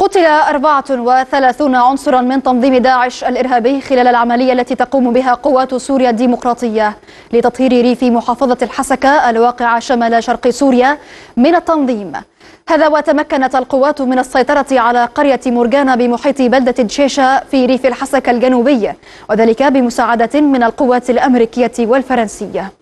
قتل 34 عنصرا من تنظيم داعش الإرهابي خلال العملية التي تقوم بها قوات سوريا الديمقراطية لتطهير ريف محافظة الحسكة الواقعة شمال شرق سوريا من التنظيم هذا وتمكنت القوات من السيطرة على قرية مورجانا بمحيط بلدة جشيشة في ريف الحسكة الجنوبي وذلك بمساعدة من القوات الأمريكية والفرنسية